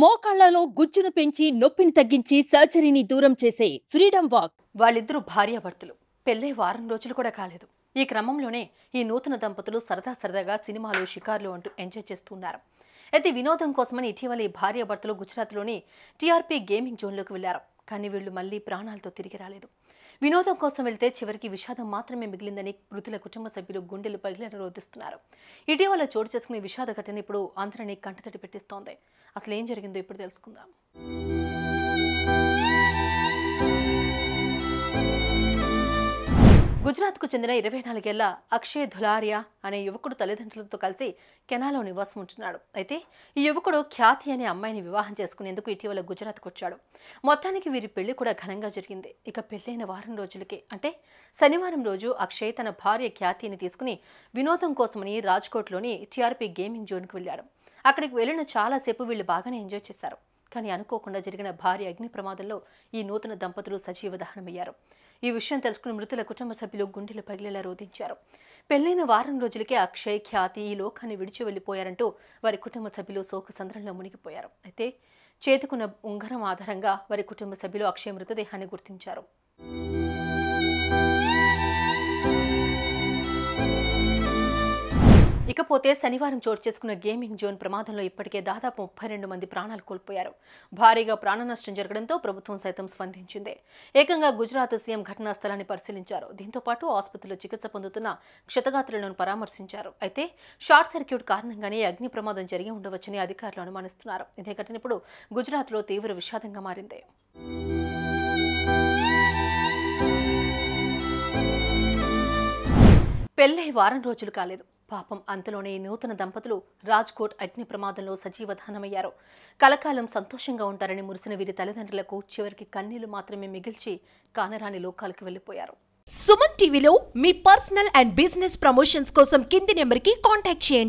మోకాళ్లలో గుజ్జును పెంచి నొప్పిని తగ్గించి సర్జరీని దూరం చేసే ఫ్రీడమ్ వాక్ వాళ్ళిద్దరూ భార్యాభర్తలు పెళ్ళే వారం రోజులు కూడా కాలేదు ఈ క్రమంలోనే ఈ నూతన దంపతులు సరదా సరదాగా సినిమాలు షికార్లు అంటూ ఎంజాయ్ చేస్తున్నారు అయితే వినోదం కోసమని ఇటీవల ఈ భార్యాభర్తలు గుజరాత్లోని టీఆర్పీ గేమింగ్ జోన్లోకి వెళ్లారు కానీ వీళ్ళు మళ్ళీ ప్రాణాలతో తిరిగి రాలేదు వినోదం కోసం వెళ్తే చివరికి విషాదం మాత్రమే మిగిలిందని మృతుల కుటుంబ సభ్యులు గుండెలు పగిలిన రోధిస్తున్నారు ఇటీవల చోటు చేసుకునే విషాద ఘటన ఇప్పుడు అందరినీ కంటతడి పెట్టిస్తోంది అసలు ఏం జరిగిందో ఇప్పుడు తెలుసుకుందాం గుజరాత్కు చెందిన ఇరవై నాలుగేళ్ల అక్షయ్ ధులారియా అనే యువకుడు తల్లిదండ్రులతో కలిసి కెనాలో నివాసం ఉంటున్నాడు అయితే ఈ యువకుడు ఖ్యాతి అనే అమ్మాయిని వివాహం చేసుకునేందుకు ఇటీవల గుజరాత్కు వచ్చాడు మొత్తానికి వీరి పెళ్లి కూడా ఘనంగా జరిగింది ఇక పెళ్ళైన వారం రోజులకే అంటే శనివారం రోజు అక్షయ్ తన భార్య ఖ్యాతిని తీసుకుని వినోదం కోసమని రాజ్కోట్లోని టీఆర్పీ గేమింగ్ జోన్కి వెళ్ళాడు అక్కడికి వెళ్ళిన చాలాసేపు వీళ్ళు బాగానే ఎంజాయ్ చేశారు కానీ అనుకోకుండా జరిగిన భారీ అగ్ని ప్రమాదంలో ఈ నూతన దంపతులు సజీవ దహనమయ్యారు ఈ విషయం తెలుసుకుని మృతుల కుటుంబ సభ్యులు గుండెలు పగిలేలా రోధించారు పెళ్లైన వారం రోజులకే అక్షయ్ ఖ్యాతి ఈ లోకాన్ని విడిచి వెళ్ళిపోయారంటూ వారి కుటుంబ సభ్యులు శోక సంద్రంలో మునిగిపోయారు అయితే చేతుకున్న ఉంగరం ఆధారంగా వారి కుటుంబ సభ్యులు అక్షయ్ మృతదేహాన్ని గుర్తించారు ఇకపోతే శనివారం చోటు చేసుకున్న గేమింగ్ జోన్ ప్రమాదంలో ఇప్పటికే దాదాపు ముప్పై రెండు మంది ప్రాణాలు కోల్పోయారు భారీగా ప్రాణ నష్టం జరగడంతో ప్రభుత్వం సైతం స్పందించింది ఏకంగా గుజరాత్ సీఎం ఘటనా స్థలాన్ని పరిశీలించారు దీంతో పాటు ఆసుపత్రిలో చికిత్స పొందుతున్న క్షతగాత్రులను పరామర్శించారు అయితే షార్ట్ సర్క్యూట్ కారణంగానే అగ్ని ప్రమాదం జరిగి ఉండవచ్చని అధికారులు అనుమానిస్తున్నారు ఇదే ఘటన ఇప్పుడు గుజరాత్లో తీవ్ర విషాదంగా మారింది పెళ్ళై వారం రోజులు కాలేదు పాపం అంతలోనే నూతన దంపతులు రాజ్కోట్ అగ్ని ప్రమాదంలో సజీవధానమయ్యారు కలకాలం సంతోషంగా ఉంటారని మురిసిన వీరి తల్లిదండ్రులకు చివరికి కన్నీళ్లు మాత్రమే మిగిల్చి కానరాని లోకాలకు వెళ్లిపోయారు సుమన్ టీవీలో మీ పర్సనల్ అండ్ బిజినెస్ ప్రమోషన్స్ కోసం కింది నెంబర్కి కాంటాక్ట్ చేయండి